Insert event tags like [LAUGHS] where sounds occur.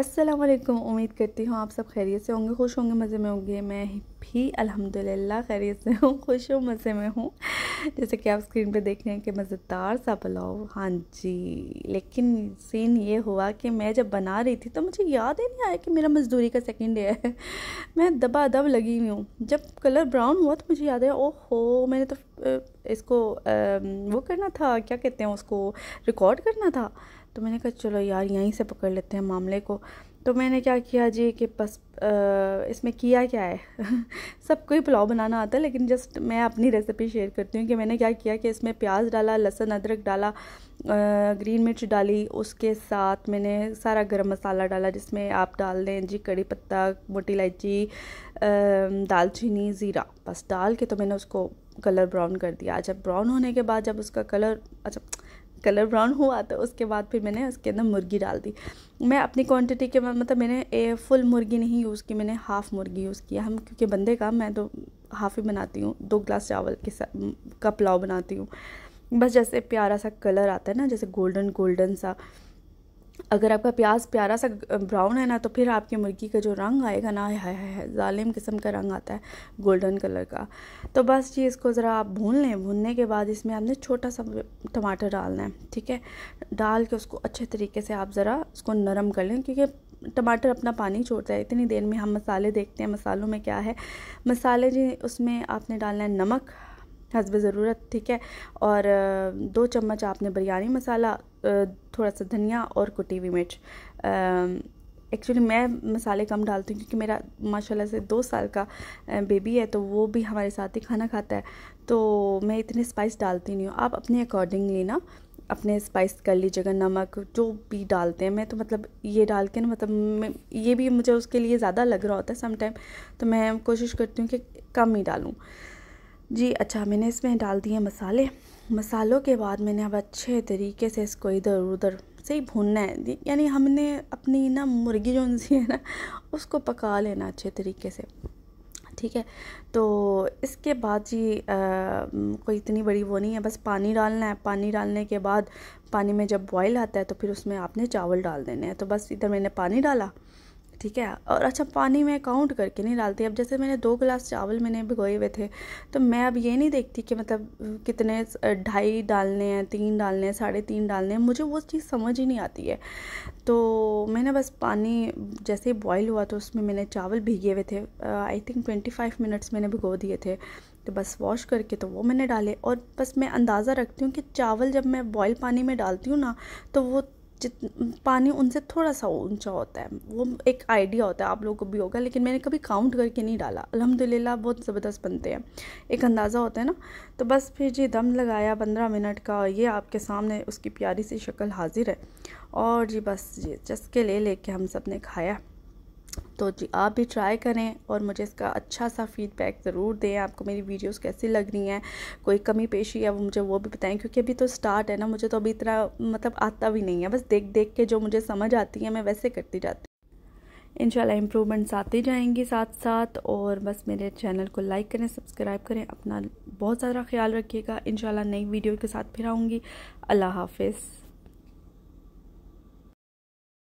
असलम उम्मीद करती हूँ आप सब खैरियत से होंगे खुश होंगे मज़े में होंगे मैं भी अल्हम्दुलिल्लाह खैरियत से हूँ खुश हूँ मज़े में हूँ जैसे कि आप स्क्रीन पे देख रहे हैं कि मज़ेदार सा पुलाव हाँ जी लेकिन सीन ये हुआ कि मैं जब बना रही थी तो मुझे याद ही नहीं आया कि मेरा मज़दूरी का सेकेंड डे है [LAUGHS] मैं दबा दब लगी हुई हूँ जब कलर ब्राउन हुआ तो मुझे याद है ओह हो मैंने तो इसको वो करना था क्या कहते हैं उसको रिकॉर्ड करना था तो मैंने कहा चलो यार यहीं से पकड़ लेते हैं मामले को तो मैंने क्या किया जी कि बस इसमें किया क्या है [LAUGHS] सबको ही पुलाव बनाना आता है लेकिन जस्ट मैं अपनी रेसिपी शेयर करती हूँ कि मैंने क्या किया कि इसमें प्याज डाला लहसुन अदरक डाला ग्रीन मिर्च डाली उसके साथ मैंने सारा गरम मसाला डाला जिसमें आप डाल दें जी कड़ी पत्ता मोटी इलायची दालचीनी ज़ीरा बस डाल के तो मैंने उसको कलर ब्राउन कर दिया जब ब्राउन होने के बाद जब उसका कलर अच्छा कलर ब्राउन हुआ तो उसके बाद फिर मैंने उसके अंदर मुर्गी डाल दी मैं अपनी क्वांटिटी के मतलब मैंने ए फुल मुर्गी नहीं यूज़ की मैंने हाफ़ मुर्गी यूज़ किया हम क्योंकि बंदे का मैं तो हाफ़ ही बनाती हूँ दो ग्लास चावल के साथ का पुलाव बनाती हूँ बस जैसे प्यारा सा कलर आता है ना जैसे गोल्डन गोल्डन सा अगर आपका प्याज प्यारा सा ब्राउन है ना तो फिर आपकी मुर्गी का जो रंग आएगा ना है, है जालिम किस्म का रंग आता है गोल्डन कलर का तो बस जी इसको ज़रा आप भून लें भूनने के बाद इसमें आपने छोटा सा टमाटर डालना है ठीक है डाल के उसको अच्छे तरीके से आप ज़रा उसको नरम कर लें क्योंकि टमाटर अपना पानी छोड़ता है इतनी देर में हम मसाले देखते हैं मसालों में क्या है मसाले जी उसमें आपने डालना है नमक हसब ज़रूरत ठीक है और दो चम्मच आपने बिरयानी मसाला थोड़ा सा धनिया और कुटी हुई मिर्च एक्चुअली मैं मसाले कम डालती हूँ क्योंकि मेरा माशाल्लाह से दो साल का बेबी है तो वो भी हमारे साथ ही खाना खाता है तो मैं इतने स्पाइस डालती नहीं हूँ आप अपने अकॉर्डिंगली ना अपने स्पाइस कर लीजिएगा नमक जो भी डालते हैं मैं तो मतलब ये डाल के ना मतलब ये भी मुझे उसके लिए ज़्यादा लग रहा होता है समटाइम तो मैं कोशिश करती हूँ कि कम ही डालूँ जी अच्छा मैंने इसमें डाल दिए मसाले मसालों के बाद मैंने अब अच्छे तरीके से इसको इधर उधर से ही भूनना है यानी हमने अपनी ना मुर्गी जो सी है ना उसको पका लेना अच्छे तरीके से ठीक है तो इसके बाद जी आ, कोई इतनी बड़ी वो नहीं है बस पानी डालना है पानी डालने के बाद पानी में जब बॉयल आता है तो फिर उसमें आपने चावल डाल देने हैं तो बस इधर मैंने पानी डाला ठीक है और अच्छा पानी मैं काउंट करके नहीं डालती अब जैसे मैंने दो गिलास चावल मैंने भिगोए हुए थे तो मैं अब ये नहीं देखती कि मतलब कितने ढाई डालने हैं तीन डालने हैं साढ़े तीन डालने हैं मुझे वो चीज़ समझ ही नहीं आती है तो मैंने बस पानी जैसे ही बॉयल हुआ तो उसमें मैंने चावल भिगे हुए थे I think twenty five minutes मैंने भिगो दिए थे तो बस वॉश करके तो वो मैंने डाले और बस मैं अंदाज़ा रखती हूँ कि चावल जब मैं बॉयल पानी में डालती हूँ ना तो वो जित पानी उनसे थोड़ा सा ऊंचा होता है वो एक आइडिया होता है आप लोगों को भी होगा लेकिन मैंने कभी काउंट करके नहीं डाला अलहमदिल्ला बहुत ज़बरदस्त बनते हैं एक अंदाज़ा होता है ना तो बस फिर जी दम लगाया पंद्रह मिनट का ये आपके सामने उसकी प्यारी सी शक्ल हाजिर है और जी बस जी चस्के ले लेके हम सब ने खाया तो जी आप भी ट्राई करें और मुझे इसका अच्छा सा फीडबैक ज़रूर दें आपको मेरी वीडियोस कैसी लग रही हैं कोई कमी पेशी है वो मुझे वो भी बताएं क्योंकि अभी तो स्टार्ट है ना मुझे तो अभी इतना मतलब आता भी नहीं है बस देख देख के जो मुझे समझ आती है मैं वैसे करती जाती शाला इम्प्रूवमेंट्स आती जाएंगी साथ साथ और बस मेरे चैनल को लाइक करें सब्सक्राइब करें अपना बहुत सारा ख्याल रखिएगा इन नई वीडियो के साथ फिर आऊँगी अल्लाह हाफिज़